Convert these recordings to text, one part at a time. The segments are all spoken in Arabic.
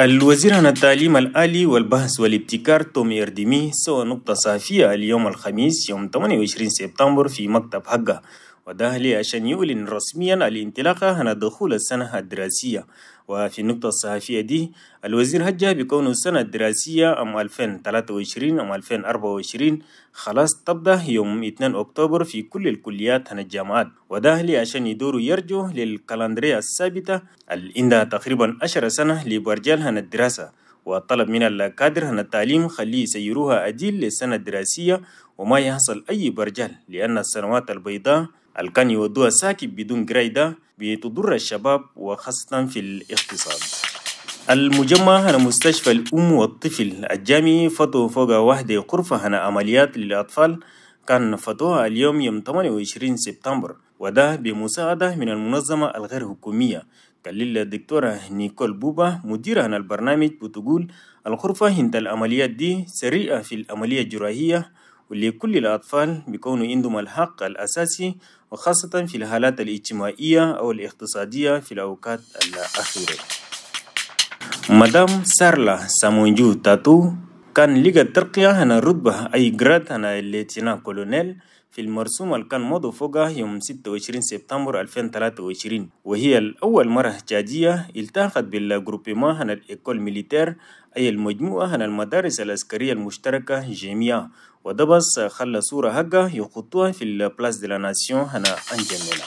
الوزير عن التعليم الآلي والبحث والابتكار تومي إردمي سوى نقطة صافية اليوم الخميس يوم 28 سبتمبر في مكتب حقه وذلك عشان يعلن رسميا الانطلاقة عن دخول السنة الدراسية وفي النقطة الصحفية دي الوزير هجة بكون السنة الدراسية أم 2023 أم 2024 خلاص تبدأ يوم 2 أكتوبر في كل الكليات عن الجامعات وده عشان يدوروا يرجو للكالندرية الثابتة اللي عندها تقريبا 10 سنة لبرجال عن الدراسة وطلب من الكادر هنا التعليم خليه يسيروها أديل للسنة الدراسية وما يحصل أي برجال لأن السنوات البيضاء اللي كان يودوها بدون قرايدة بتضر الشباب وخاصة في الاقتصاد المجمع هنا مستشفى الأم والطفل الجامعي فتو فوق واحدة غرفة هنا عمليات للأطفال كان فتوها اليوم يوم 28 سبتمبر وده بمساعدة من المنظمة الغير حكومية قال الدكتورة نيكول بوبا مديرة هنا البرنامج بتقول الغرفة هنا العمليات دي سريعة في العملية الجراحية ولكل الأطفال بيكونوا عندهم الحق الأساسي وخاصة في الحالات الاجتماعية أو الاقتصادية في الأوقات الأخيرة مدام سارلا سامونجو تاتو كان ليغا ترقية هنا رتبة أي جراد هنا الليتنا كولونيل في المرسوم اللي كان مضوا فوقه يوم 26 سبتمبر 2023 وهي الأول مرة جادية التحقت ما هنا الإيكول ميليتير أي المجموعة هنا المدارس العسكرية المشتركة جميعا وده بس خلى صورة هجة يخطوها في البلاس دي لا ناسيون هنا أنجمينا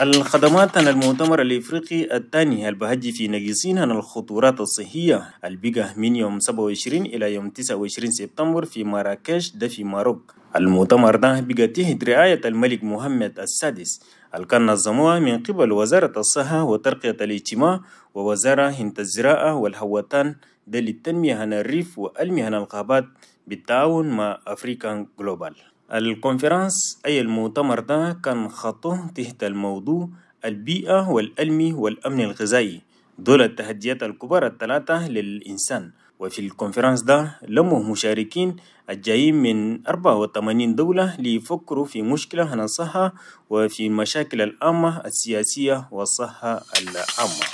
الخدمات عن المؤتمر الإفريقي الثاني البهجي في نجيسين عن الخطورات الصحية البقى من يوم 27 إلى يوم 29 سبتمبر في مراكش ده في ماروك المؤتمر ده بقى تهد رعاية الملك محمد السادس كان نظموها من قبل وزارة الصحة وترقية الاجتماع ووزارة هند الزراعة والهواتان ده للتنمية عن الريف والمهن الغابات بالتعاون مع أفريكان جلوبال الكونفرنس أي المؤتمر ده كان خطه تحت الموضوع البيئة والألمي والأمن الغذائي دول التحديات الكبرى الثلاثة للإنسان وفي الكونفرنس ده لموا مشاركين الجايين من 84 دولة ليفكروا في مشكلة عن الصحة وفي المشاكل العامة السياسية والصحة العامة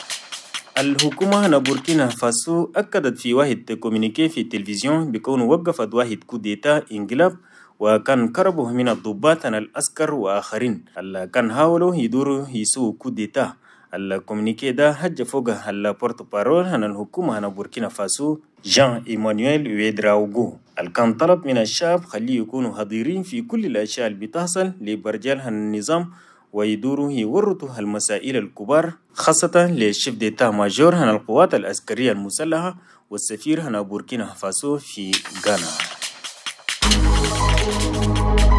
الحكومة هنا بوركينا فاسو أكدت في واحد كومينيكي في التلفزيون بكون وقفت واحد كوديتا انقلاب وكان كربه من الضباط العسكر وآخرين اللي كان حاولوا يدوروا يسووا كوديتا كومنيكي ده هج فوق البورت بارول عن الحكومة عن بوركينا فاسو جان إيمانويل ويدراوغو كان طلب من الشعب خليه يكونوا حاضرين في كل الأشياء اللي بتحصل لبرجال النظام ويدوروا يورطوا المسائل الكبار خاصة للشيف ديتا ماجور عن القوات العسكرية المسلحة والسفير عن بوركينا فاسو في غانا Thank you.